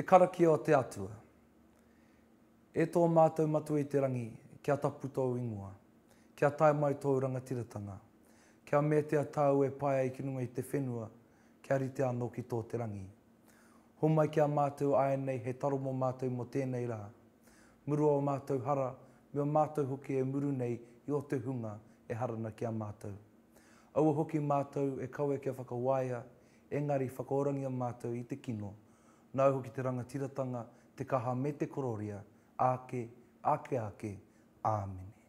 te karakia o te atua. E tō mātou matu i te rangi, kia tapu tōu ingoa, kia tai mai tōu rangatiratanga, kia me te tāu e pai ai ki nunga i te whenua, kia ri te anō ki tō te rangi. Ho mai kia mātou ae nei he taro mō mātou mō tēnei rā. Murua o mātou hara, me mea mātou hoki e muru nei i o te hunga e harana kia mātou. Aua hoki mātou e kawe kia whakawaia, engari whakaorangia mātou i te kino, Nau uho ki te rangatiratanga, te kaha me te kororia, ake, ake, ake, amen.